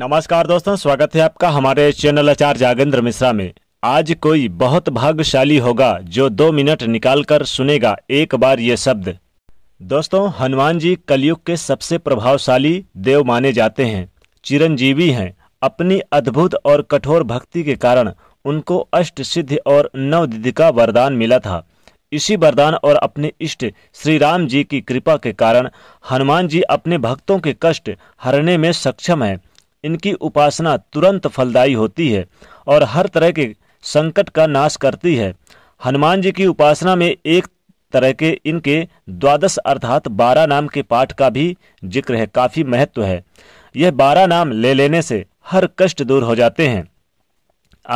नमस्कार दोस्तों स्वागत है आपका हमारे चैनल आचार जागेंद्र मिश्रा में आज कोई बहुत भाग्यशाली होगा जो दो मिनट निकालकर सुनेगा एक बार ये शब्द दोस्तों हनुमान जी कलयुग के सबसे प्रभावशाली देव माने जाते हैं चिरंजीवी हैं अपनी अद्भुत और कठोर भक्ति के कारण उनको अष्ट सिद्धि और नवदिधि का वरदान मिला था इसी वरदान और अपने इष्ट श्री राम जी की कृपा के कारण हनुमान जी अपने भक्तों के कष्ट हरने में सक्षम हैं इनकी उपासना तुरंत फलदायी होती है और हर तरह के संकट का नाश करती है हनुमान जी की उपासना में एक तरह के इनके द्वादश अर्थात बारह नाम के पाठ का भी जिक्र है काफी महत्व है यह बारह नाम ले लेने से हर कष्ट दूर हो जाते हैं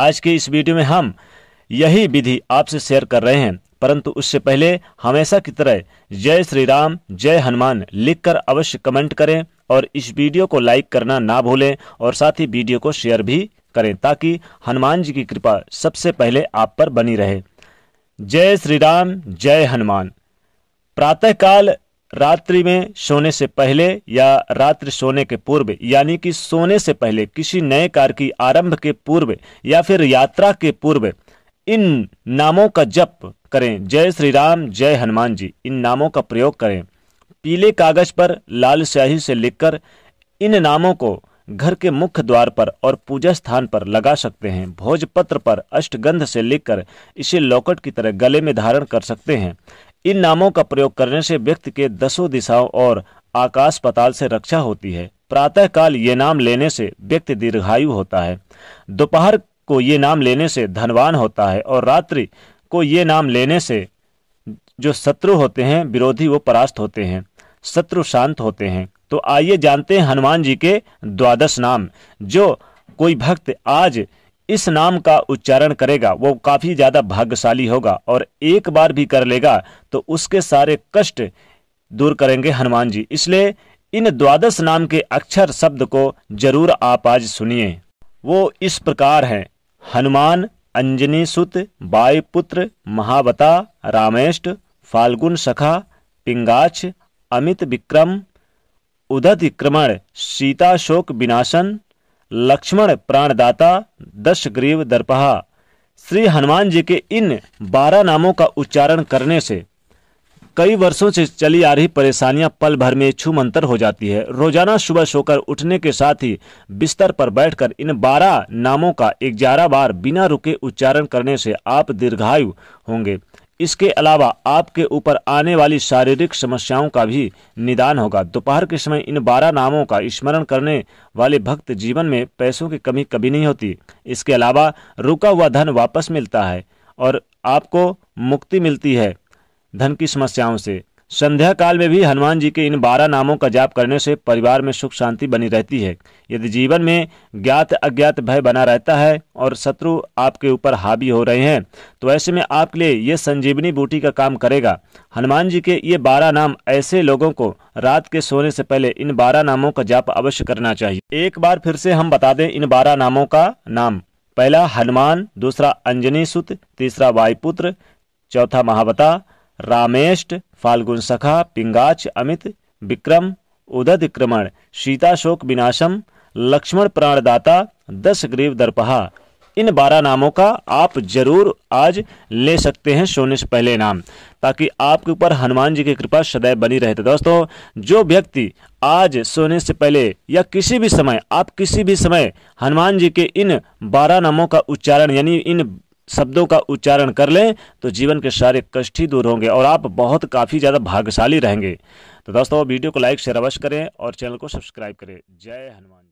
आज के इस वीडियो में हम यही विधि आपसे शेयर कर रहे हैं परंतु उससे पहले हमेशा की तरह जय श्री राम जय हनुमान लिखकर अवश्य कमेंट करें और इस वीडियो को लाइक करना ना भूलें और साथ ही वीडियो को शेयर भी करें ताकि हनुमान जी की कृपा सबसे पहले आप पर बनी रहे जय श्री राम जय हनुमान प्रातःकाल रात्रि में सोने से पहले या रात्रि सोने के पूर्व यानी कि सोने से पहले किसी नए कार्य की आरंभ के पूर्व या फिर यात्रा के पूर्व इन नामों का जप करें जय श्री राम जय हनुमान जी इन नामों का प्रयोग करें पीले कागज पर लाल स्याही से लिखकर इन नामों को घर के मुख्य द्वार पर और पूजा स्थान पर लगा सकते हैं भोजपत्र पर अष्टगंध से लिखकर इसे लॉकेट की तरह गले में धारण कर सकते हैं इन नामों का प्रयोग करने से व्यक्ति के दसों दिशाओं और आकाश पताल से रक्षा होती है प्रातःकाल ये नाम लेने से व्यक्ति दीर्घायु होता है दोपहर को ये नाम लेने से धनवान होता है और रात्रि को ये नाम लेने से जो शत्रु होते हैं विरोधी वो परास्त होते हैं शत्रु शांत होते हैं तो आइए जानते हैं हनुमान जी के द्वादश नाम जो कोई भक्त आज इस नाम का उच्चारण करेगा वो काफ़ी ज़्यादा भाग्यशाली होगा और एक बार भी कर लेगा तो उसके सारे कष्ट दूर करेंगे हनुमान जी इसलिए इन द्वादश नाम के अक्षर शब्द को जरूर आप आज सुनिए वो इस प्रकार हैं हनुमान अंजनी सुत पुत्र महावता रामेष्ट फाल्गुन सखा पिंगाछ अमित विक्रम उदत क्रमण सीताशोक विनाशन लक्ष्मण प्राणदाता दश ग्रीव दर्पहा श्री हनुमान जी के इन बारह नामों का उच्चारण करने से कई वर्षों से चली आ रही परेशानियां पल भर में छू मंतर हो जाती है रोजाना सुबह सोकर उठने के साथ ही बिस्तर पर बैठकर इन बारह नामों का ग्यारह बार बिना रुके उच्चारण करने से आप दीर्घायु होंगे इसके अलावा आपके ऊपर आने वाली शारीरिक समस्याओं का भी निदान होगा दोपहर के समय इन बारह नामों का स्मरण करने वाले भक्त जीवन में पैसों की कमी कभी नहीं होती इसके अलावा रुका हुआ धन वापस मिलता है और आपको मुक्ति मिलती है धन की समस्याओं से संध्या काल में भी हनुमान जी के इन बारह नामों का जाप करने से परिवार में सुख शांति बनी रहती है यदि जीवन में ज्ञात अज्ञात भय बना रहता है और शत्रु आपके ऊपर हावी हो रहे हैं तो ऐसे में आपके लिए ये संजीवनी बूटी का काम करेगा हनुमान जी के ये बारह नाम ऐसे लोगों को रात के सोने से पहले इन बारह नामों का जाप अवश्य करना चाहिए एक बार फिर से हम बता दें इन बारह नामों का नाम पहला हनुमान दूसरा अंजनी सुत तीसरा वायुपुत्र चौथा महावता रामेष्ट फाल्गुन सखा पिंगाच अमित विक्रम उदधिक्रमण सीताशोक विनाशम लक्ष्मण प्राणदाता दस ग्रीव दर्पहा इन बारह नामों का आप जरूर आज ले सकते हैं सोने से पहले नाम ताकि आपके ऊपर हनुमान जी की कृपा सदैव बनी रहे तो दोस्तों जो व्यक्ति आज सोने से पहले या किसी भी समय आप किसी भी समय हनुमान जी के इन बारह नामों का उच्चारण यानी इन शब्दों का उच्चारण कर लें तो जीवन के सारे कष्ट ही दूर होंगे और आप बहुत काफ़ी ज़्यादा भाग्यशाली रहेंगे तो दोस्तों वीडियो को लाइक शेयर अवश्य करें और चैनल को सब्सक्राइब करें जय हनुमान